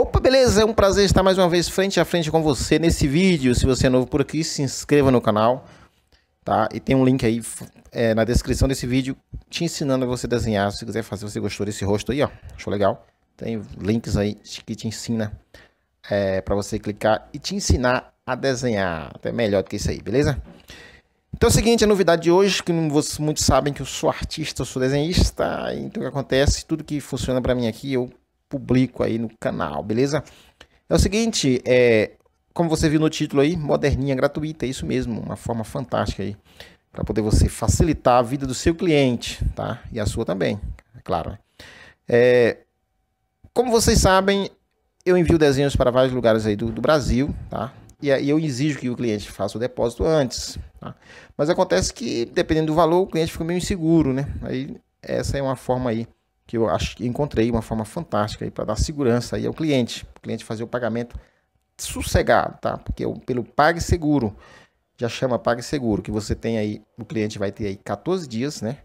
Opa, beleza? É um prazer estar mais uma vez frente a frente com você nesse vídeo. Se você é novo por aqui, se inscreva no canal, tá? E tem um link aí é, na descrição desse vídeo te ensinando a você desenhar. Se quiser fazer, você gostou desse rosto aí, ó. Achou legal? Tem links aí que te ensina é, para você clicar e te ensinar a desenhar. Até melhor do que isso aí, beleza? Então é o seguinte, a novidade de hoje, que vocês muitos sabem que eu sou artista, eu sou desenhista, então o que acontece, tudo que funciona para mim aqui, eu publico aí no canal, beleza? É o seguinte, é, como você viu no título aí, moderninha, gratuita, é isso mesmo, uma forma fantástica aí para poder você facilitar a vida do seu cliente, tá? E a sua também, é claro. Né? É, como vocês sabem, eu envio desenhos para vários lugares aí do, do Brasil, tá? E aí eu exijo que o cliente faça o depósito antes, tá? Mas acontece que, dependendo do valor, o cliente fica meio inseguro, né? Aí essa é uma forma aí que eu acho que encontrei uma forma fantástica aí para dar segurança aí ao cliente, o cliente fazer o pagamento sossegado, tá? Porque eu, pelo PagSeguro, já chama PagSeguro, que você tem aí, o cliente vai ter aí 14 dias, né?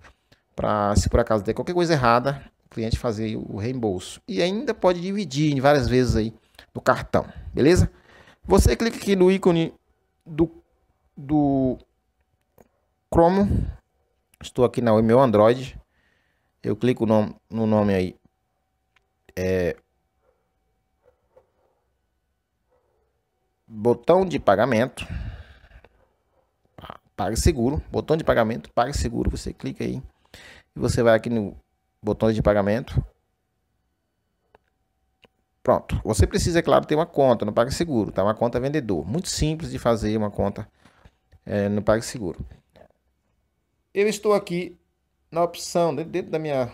Para se por acaso der qualquer coisa errada, o cliente fazer o reembolso. E ainda pode dividir em várias vezes aí no cartão, beleza? Você clica aqui no ícone do, do Chrome. Estou aqui na meu Android. Eu clico no, no nome aí. É... Botão de pagamento. PagSeguro. Botão de pagamento, seguro, Você clica aí. E você vai aqui no botão de pagamento. Pronto. Você precisa, é claro, ter uma conta no PagSeguro, tá? Uma conta vendedor. Muito simples de fazer uma conta é, no PagSeguro. Eu estou aqui na opção, dentro da minha.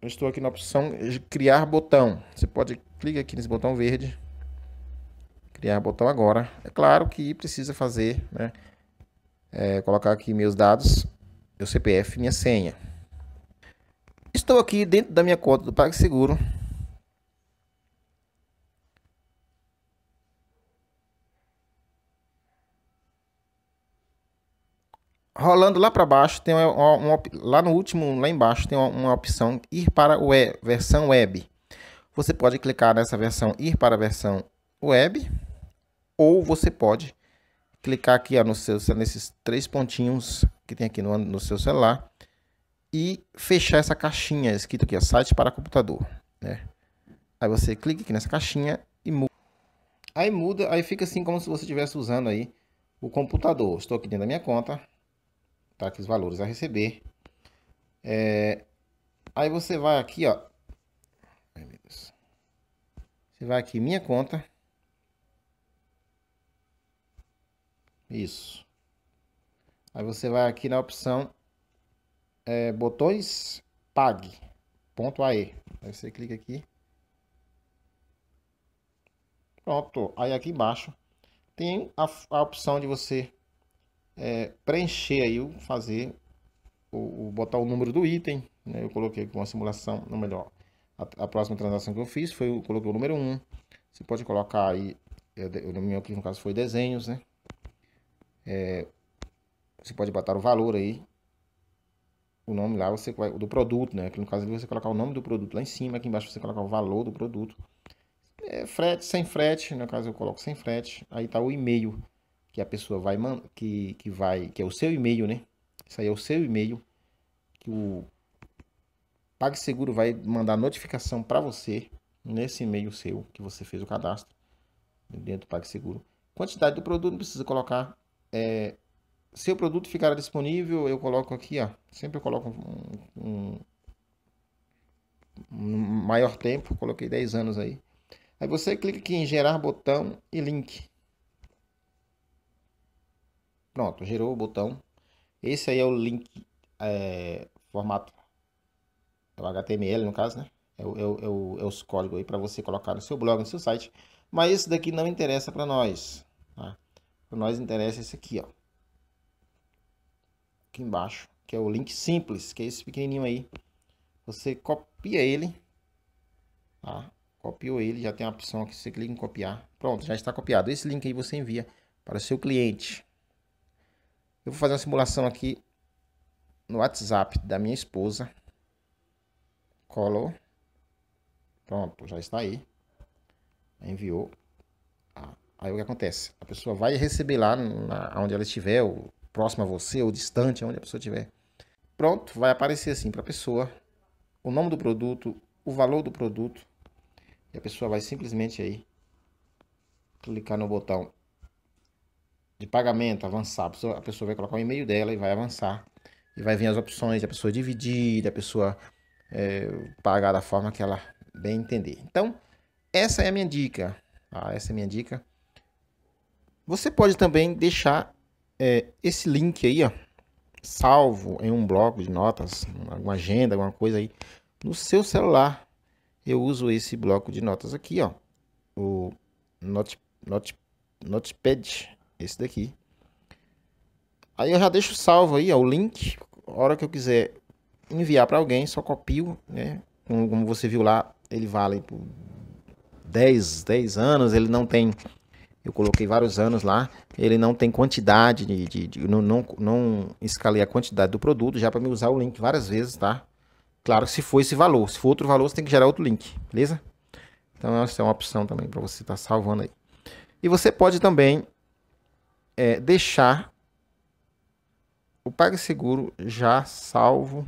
Eu estou aqui na opção de criar botão. Você pode clicar aqui nesse botão verde. Criar botão agora. É claro que precisa fazer, né? É, colocar aqui meus dados, meu CPF, minha senha. Estou aqui dentro da minha conta do PagSeguro. rolando lá para baixo, tem uma, uma, lá no último, lá embaixo, tem uma, uma opção ir para web, versão web. Você pode clicar nessa versão ir para a versão web, ou você pode clicar aqui ó, no seu, nesses três pontinhos que tem aqui no, no seu celular e fechar essa caixinha escrito aqui, ó, site para computador. Né? Aí você clica aqui nessa caixinha e muda. Aí muda, aí fica assim como se você estivesse usando aí o computador. Estou aqui dentro da minha conta, tá aqui os valores a receber. É, aí você vai aqui, ó. Você vai aqui, minha conta. Isso. Aí você vai aqui na opção é, botões pague. Ponto AE. Aí você clica aqui. Pronto. Aí aqui embaixo tem a, a opção de você é, preencher aí, fazer, o, o, botar o número do item. Né? Eu coloquei aqui uma simulação, não melhor, a, a, próxima transação que eu fiz foi, eu coloquei o número 1. Você pode colocar aí, eu, no meu aqui no caso foi desenhos, né? É, você pode botar o valor aí, o nome lá, você vai, do produto, né? Aqui no caso você colocar o nome do produto lá em cima, aqui embaixo você colocar o valor do produto. É, frete, sem frete, no caso eu coloco sem frete, aí tá o e-mail que a pessoa vai que, que vai que é o seu e-mail, né? Isso aí é o seu e-mail que o PagSeguro vai mandar notificação para você nesse e-mail seu que você fez o cadastro dentro do PagSeguro. Quantidade do produto não precisa colocar. É, seu produto ficará disponível, eu coloco aqui, ó. Sempre eu coloco um, um, um maior tempo, coloquei 10 anos aí. Aí você clica aqui em gerar botão e link. Pronto, gerou o botão. Esse aí é o link é, formato. É o HTML, no caso, né? É, o, é, o, é, é os códigos aí para você colocar no seu blog, no seu site. Mas esse daqui não interessa para nós. Tá? Para nós interessa esse aqui, ó. Aqui embaixo, que é o link simples, que é esse pequenininho aí. Você copia ele. Tá? Copiou ele, já tem a opção que você clica em copiar. Pronto, já está copiado. Esse link aí você envia para o seu cliente. Eu vou fazer uma simulação aqui no WhatsApp da minha esposa. Color. Pronto, já está aí. Enviou. Ah, aí o que acontece? A pessoa vai receber lá na, onde ela estiver, ou próximo a você, ou distante, onde a pessoa estiver. Pronto, vai aparecer assim para a pessoa o nome do produto, o valor do produto. E a pessoa vai simplesmente aí clicar no botão de pagamento, avançar. A pessoa, a pessoa vai colocar o e-mail dela e vai avançar. E vai vir as opções da pessoa dividir, da pessoa é, pagar da forma que ela bem entender. Então, essa é a minha dica. Ah, essa é a minha dica. Você pode também deixar é, esse link aí, ó, salvo em um bloco de notas, alguma agenda, alguma coisa aí, no seu celular. Eu uso esse bloco de notas aqui, ó, o Note, Note, Notepad esse daqui. Aí eu já deixo salvo aí, ó, o link. A hora que eu quiser enviar para alguém, só copio, né? Como, você viu lá, ele vale por 10, 10 anos, ele não tem... Eu coloquei vários anos lá, ele não tem quantidade de... de, de não, não, não escalei a quantidade do produto, já para me usar o link várias vezes, tá? Claro que se for esse valor, se for outro valor, você tem que gerar outro link, beleza? Então essa é uma opção também para você estar tá salvando aí. E você pode também é deixar o PagSeguro já salvo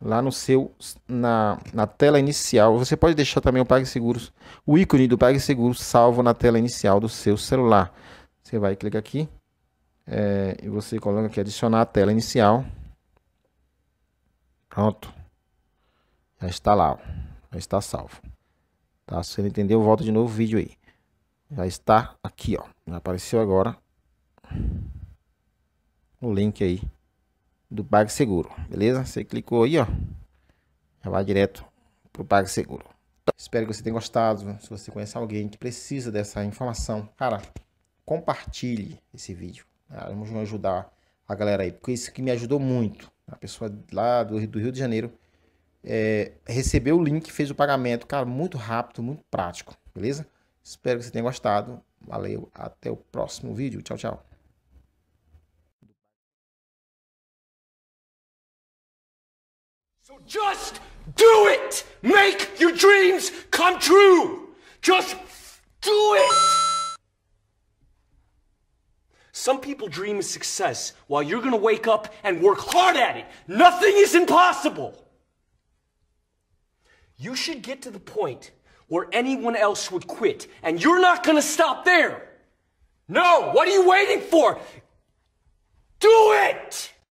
lá no seu na, na tela inicial. Você pode deixar também o PagSeguro, o ícone do PagSeguro salvo na tela inicial do seu celular. Você vai clicar aqui é, e você coloca aqui adicionar a tela inicial. Pronto. Já está lá, ó. já está salvo. Tá? Se você não entendeu, volta de novo o vídeo aí. Já está aqui, ó. Apareceu agora o link aí do PagSeguro, beleza? Você clicou aí, ó, já vai direto pro PagSeguro. espero que você tenha gostado. Se você conhece alguém que precisa dessa informação, cara, compartilhe esse vídeo. Cara, tá? vamos ajudar a galera aí, porque isso que me ajudou muito. A pessoa lá do Rio de Janeiro é, recebeu o link, fez o pagamento, cara, muito rápido, muito prático, beleza? Espero que você tenha gostado. Valeu, até o próximo vídeo. Tchau, tchau. So just do it! Make your dreams come true! Just do it! Some people dream of success while you're gonna wake up and work hard at it. Nothing is impossible! You should get to the point or anyone else would quit. And you're not going to stop there. No, what are you waiting for? Do it!